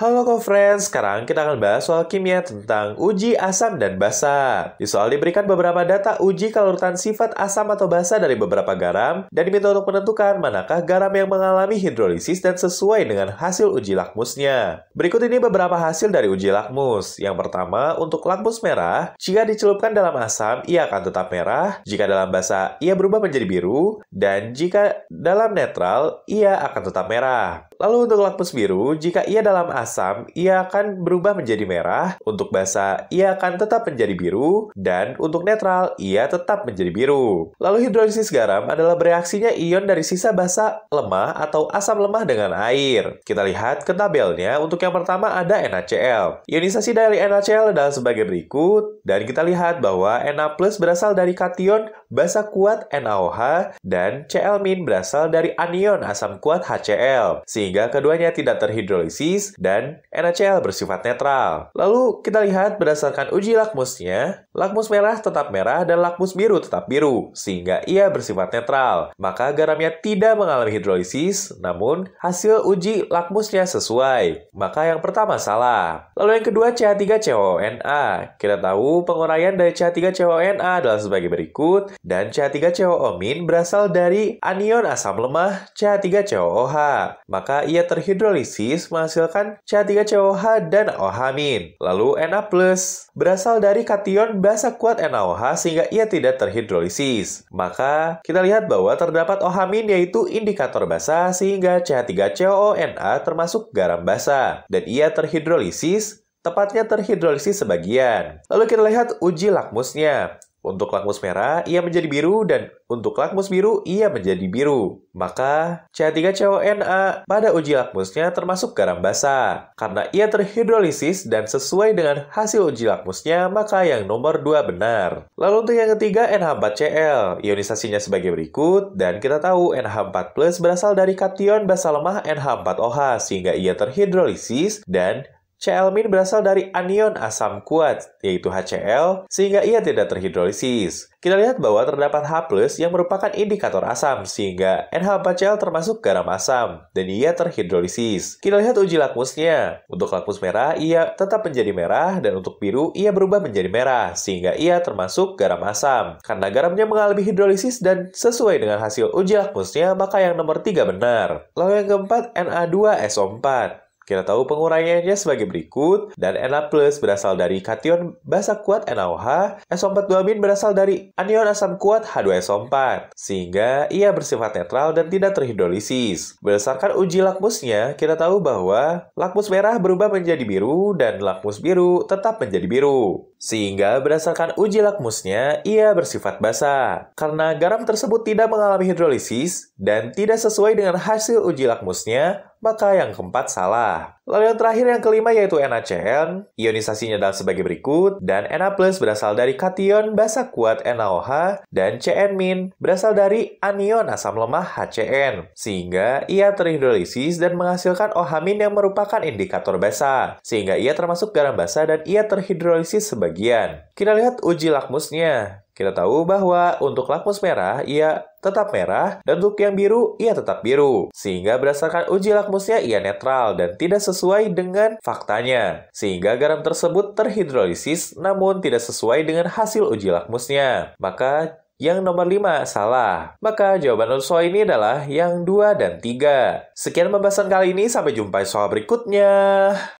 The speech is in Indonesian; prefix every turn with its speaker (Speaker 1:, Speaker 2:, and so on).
Speaker 1: Halo co-friends, sekarang kita akan bahas soal kimia tentang uji asam dan basa. Di soal diberikan beberapa data uji kelarutan sifat asam atau basa dari beberapa garam dan diminta untuk menentukan manakah garam yang mengalami hidrolisis dan sesuai dengan hasil uji lakmusnya. Berikut ini beberapa hasil dari uji lakmus. Yang pertama, untuk lakmus merah, jika dicelupkan dalam asam, ia akan tetap merah. Jika dalam basa, ia berubah menjadi biru. Dan jika dalam netral, ia akan tetap merah. Lalu untuk lakmus biru, jika ia dalam asam, ia akan berubah menjadi merah, untuk basa ia akan tetap menjadi biru, dan untuk netral ia tetap menjadi biru. Lalu hidrolisis garam adalah bereaksinya ion dari sisa basa lemah atau asam lemah dengan air. Kita lihat ke tabelnya, untuk yang pertama ada NaCl. Ionisasi dari NaCl adalah sebagai berikut, dan kita lihat bahwa Na plus berasal dari kation basa kuat NaOH, dan Cl min berasal dari anion asam kuat HCl, sehingga sehingga keduanya tidak terhidrolisis dan NaCl bersifat netral. Lalu kita lihat berdasarkan uji lakmusnya, lakmus merah tetap merah dan lakmus biru tetap biru, sehingga ia bersifat netral. Maka garamnya tidak mengalami hidrolisis, namun hasil uji lakmusnya sesuai. Maka yang pertama salah. Lalu yang kedua CH3COONA. Kita tahu penguraian dari CH3COONA adalah sebagai berikut, dan CH3COO- berasal dari anion asam lemah CH3COOH. Maka ia terhidrolisis menghasilkan C3COH dan OH-. Lalu Na+ berasal dari kation basa kuat NaOH sehingga ia tidak terhidrolisis. Maka kita lihat bahwa terdapat OH- yaitu indikator basa sehingga C3COONA termasuk garam basa dan ia terhidrolisis tepatnya terhidrolisis sebagian. Lalu kita lihat uji lakmusnya. Untuk lakmus merah, ia menjadi biru, dan untuk lakmus biru, ia menjadi biru. Maka, C3CONA pada uji lakmusnya termasuk garam basa. Karena ia terhidrolisis dan sesuai dengan hasil uji lakmusnya, maka yang nomor 2 benar. Lalu untuk yang ketiga, NH4Cl. Ionisasinya sebagai berikut, dan kita tahu NH4+, plus berasal dari kation basa lemah NH4OH, sehingga ia terhidrolisis dan Cl- berasal dari anion asam kuat, yaitu HCl, sehingga ia tidak terhidrolisis. Kita lihat bahwa terdapat H+, yang merupakan indikator asam, sehingga NH4Cl termasuk garam asam, dan ia terhidrolisis. Kita lihat uji lakmusnya. Untuk lakmus merah, ia tetap menjadi merah, dan untuk biru, ia berubah menjadi merah, sehingga ia termasuk garam asam. Karena garamnya mengalami hidrolisis dan sesuai dengan hasil uji lakmusnya, maka yang nomor 3 benar. Lalu yang keempat, Na2SO4. Kita tahu pengurangannya sebagai berikut, dan Na berasal dari kation basa kuat NaOH, SO42 berasal dari anion asam kuat H2SO4, sehingga ia bersifat netral dan tidak terhidrolisis. Berdasarkan uji lakmusnya, kita tahu bahwa lakmus merah berubah menjadi biru dan lakmus biru tetap menjadi biru. Sehingga berdasarkan uji lakmusnya, ia bersifat basa. Karena garam tersebut tidak mengalami hidrolisis dan tidak sesuai dengan hasil uji lakmusnya, maka yang keempat salah. Lalu yang terakhir yang kelima yaitu NaCN, ionisasinya adalah sebagai berikut, dan Na+, berasal dari kation basa kuat NaOH, dan CN- berasal dari anion asam lemah HCN, sehingga ia terhidrolisis dan menghasilkan OH- yang merupakan indikator basa, sehingga ia termasuk garam basa dan ia terhidrolisis sebagian. Kita lihat uji lakmusnya. Kita tahu bahwa untuk lakmus merah, ia tetap merah, dan untuk yang biru, ia tetap biru. Sehingga berdasarkan uji lakmusnya, ia netral dan tidak sesuai dengan faktanya. Sehingga garam tersebut terhidrolisis namun tidak sesuai dengan hasil uji lakmusnya. Maka yang nomor 5 salah. Maka jawaban soal ini adalah yang 2 dan 3. Sekian pembahasan kali ini, sampai jumpa soal berikutnya.